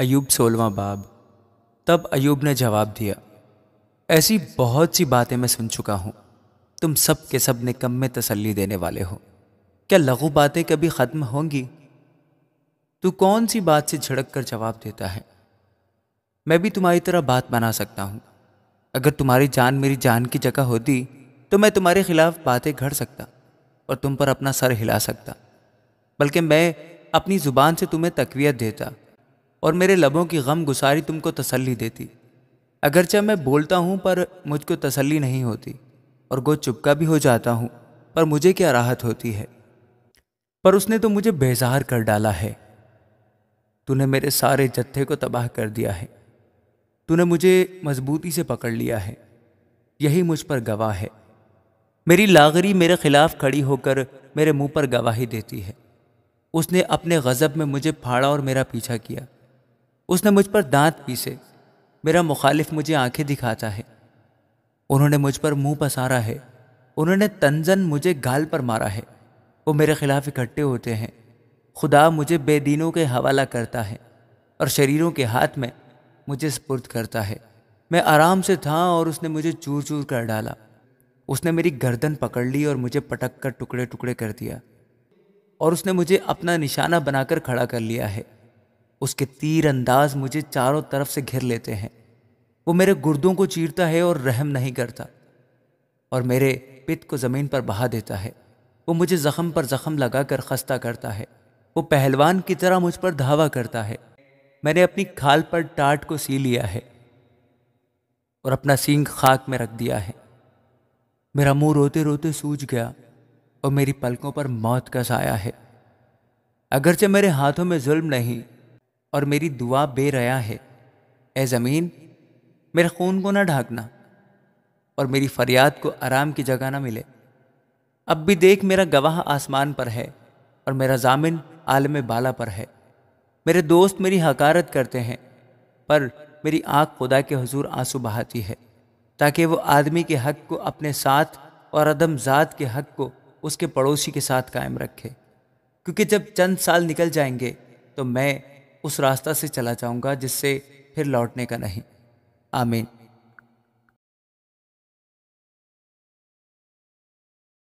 अयूब सोलवा बाब तब अयूब ने जवाब दिया ऐसी बहुत सी बातें मैं सुन चुका हूँ तुम सब के सब निकम में तसल्ली देने वाले हो क्या लघु बातें कभी ख़त्म होंगी तू कौन सी बात से झड़क कर जवाब देता है मैं भी तुम्हारी तरह बात बना सकता हूँ अगर तुम्हारी जान मेरी जान की जगह होती तो मैं तुम्हारे खिलाफ बातें घड़ सकता और तुम पर अपना सर हिला सकता बल्कि मैं अपनी ज़ुबान से तुम्हें तकवीत देता और मेरे लबों की गम गुसारी तुमको तसल्ली देती अगरचे मैं बोलता हूँ पर मुझको तसल्ली नहीं होती और गो चुपका भी हो जाता हूँ पर मुझे क्या राहत होती है पर उसने तो मुझे बेजार कर डाला है तूने मेरे सारे जत्थे को तबाह कर दिया है तूने मुझे मजबूती से पकड़ लिया है यही मुझ पर गवाह है मेरी लागरी मेरे खिलाफ खड़ी होकर मेरे मुंह पर गवाही देती है उसने अपने गज़ब में मुझे फाड़ा और मेरा पीछा किया उसने मुझ पर दांत पीसे मेरा मुखालिफ मुझे आंखें दिखाता है उन्होंने मुझ पर मुंह पसारा है उन्होंने तंजन मुझे गाल पर मारा है वो मेरे खिलाफ इकट्ठे होते हैं खुदा मुझे बेदीनों के हवाला करता है और शरीरों के हाथ में मुझे स्पुर्द करता है मैं आराम से था और उसने मुझे चूर चूर कर डाला उसने मेरी गर्दन पकड़ ली और मुझे पटक कर टुकड़े टुकड़े कर दिया और उसने मुझे अपना निशाना बनाकर खड़ा कर लिया है उसके तीर अंदाज मुझे चारों तरफ से घिर लेते हैं वो मेरे गुर्दों को चीरता है और रहम नहीं करता और मेरे पित को ज़मीन पर बहा देता है वो मुझे ज़ख्म पर ज़ख्म लगाकर खस्ता करता है वो पहलवान की तरह मुझ पर धावा करता है मैंने अपनी खाल पर टाट को सी लिया है और अपना सींग खाक में रख दिया है मेरा मुंह रोते रोते सूज गया और मेरी पलकों पर मौत का साया है अगरचे मेरे हाथों में जुल्म नहीं और मेरी दुआ बेरया है ए ज़मीन मेरे खून को ना ढाकना और मेरी फरियाद को आराम की जगह ना मिले अब भी देख मेरा गवाह आसमान पर है और मेरा जामिन आलम बाला पर है मेरे दोस्त मेरी हकारत करते हैं पर मेरी आँख खुदा के हजूर आंसू बहाती है ताकि वो आदमी के हक को अपने साथ और अदम ज़ात के हक को उसके पड़ोसी के साथ कायम रखे क्योंकि जब चंद साल निकल जाएंगे तो मैं उस रास्ता से चला जाऊंगा जिससे फिर लौटने का नहीं आमीन